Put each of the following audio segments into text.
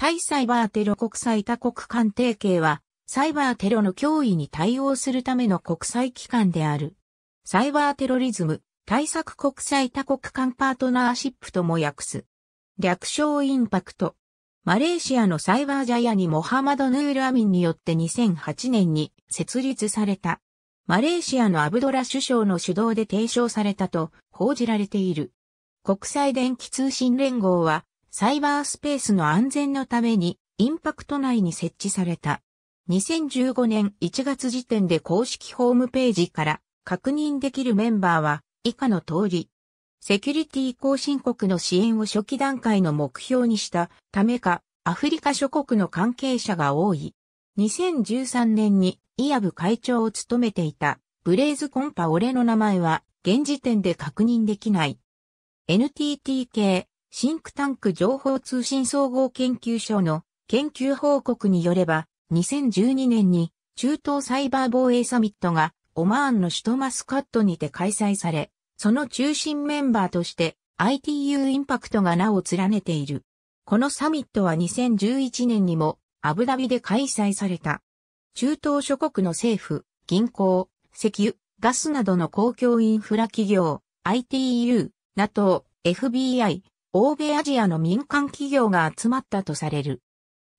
対サイバーテロ国際多国間提携は、サイバーテロの脅威に対応するための国際機関である。サイバーテロリズム対策国際多国間パートナーシップとも訳す。略称インパクト。マレーシアのサイバージャヤにモハマド・ヌール・アミンによって2008年に設立された。マレーシアのアブドラ首相の主導で提唱されたと報じられている。国際電気通信連合はサイバースペースの安全のためにインパクト内に設置された。2015年1月時点で公式ホームページから確認できるメンバーは以下の通り。セキュリティ更新国の支援を初期段階の目標にしたためか、アフリカ諸国の関係者が多い。2013年にイアブ会長を務めていたブレイズコンパ俺の名前は現時点で確認できない。NTT 系シンクタンク情報通信総合研究所の研究報告によれば、2012年に中東サイバー防衛サミットがオマーンの首都マスカットにて開催され、その中心メンバーとして ITU インパクトが名を連ねている。このサミットは2011年にもアブダビで開催された。中東諸国の政府、銀行、石油、ガスなどの公共インフラ企業、ITU、NATO、FBI、欧米アジアの民間企業が集まったとされる。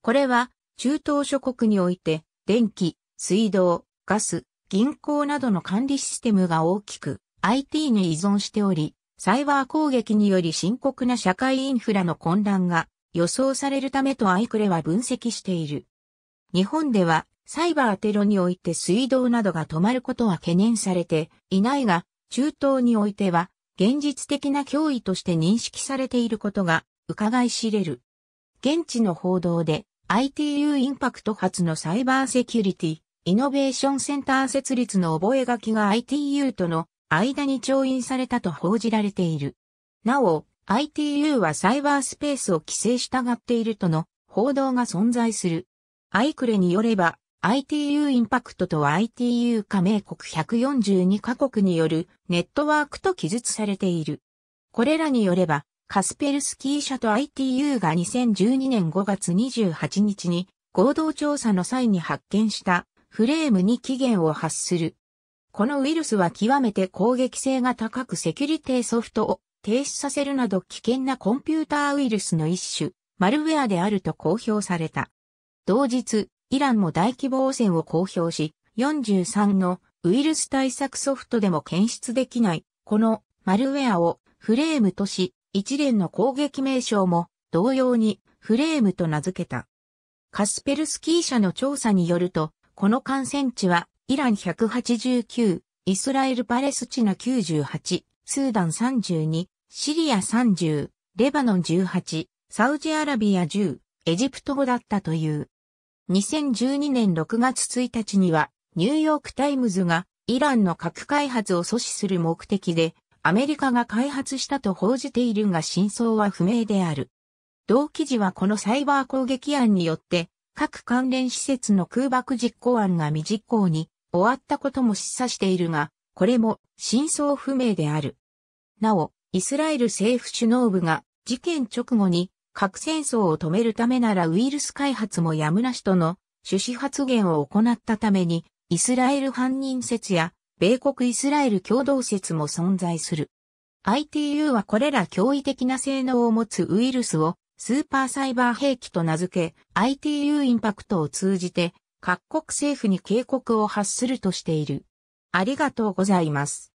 これは中東諸国において電気、水道、ガス、銀行などの管理システムが大きく IT に依存しており、サイバー攻撃により深刻な社会インフラの混乱が予想されるためとアイクレは分析している。日本ではサイバーテロにおいて水道などが止まることは懸念されていないが、中東においては現実的な脅威として認識されていることが伺い知れる。現地の報道で ITU インパクト発のサイバーセキュリティ、イノベーションセンター設立の覚書が ITU との間に調印されたと報じられている。なお、ITU はサイバースペースを規制したがっているとの報道が存在する。アイクレによれば、ITU インパクトとは ITU 加盟国142カ国によるネットワークと記述されている。これらによれば、カスペルスキー社と ITU が2012年5月28日に合同調査の際に発見したフレームに期限を発する。このウイルスは極めて攻撃性が高くセキュリティソフトを停止させるなど危険なコンピューターウイルスの一種、マルウェアであると公表された。同日、イランも大規模汚染を公表し、43のウイルス対策ソフトでも検出できない、このマルウェアをフレームとし、一連の攻撃名称も同様にフレームと名付けた。カスペルスキー社の調査によると、この感染地はイラン189、イスラエル・パレスチナ98、スーダン32、シリア30、レバノン18、サウジアラビア10、エジプト語だったという。2012年6月1日には、ニューヨークタイムズがイランの核開発を阻止する目的で、アメリカが開発したと報じているが真相は不明である。同記事はこのサイバー攻撃案によって、各関連施設の空爆実行案が未実行に終わったことも示唆しているが、これも真相不明である。なお、イスラエル政府首脳部が事件直後に核戦争を止めるためならウイルス開発もやむなしとの趣旨発言を行ったために、イスラエル犯人説や、米国イスラエル共同説も存在する。ITU はこれら驚異的な性能を持つウイルスをスーパーサイバー兵器と名付け、ITU インパクトを通じて各国政府に警告を発するとしている。ありがとうございます。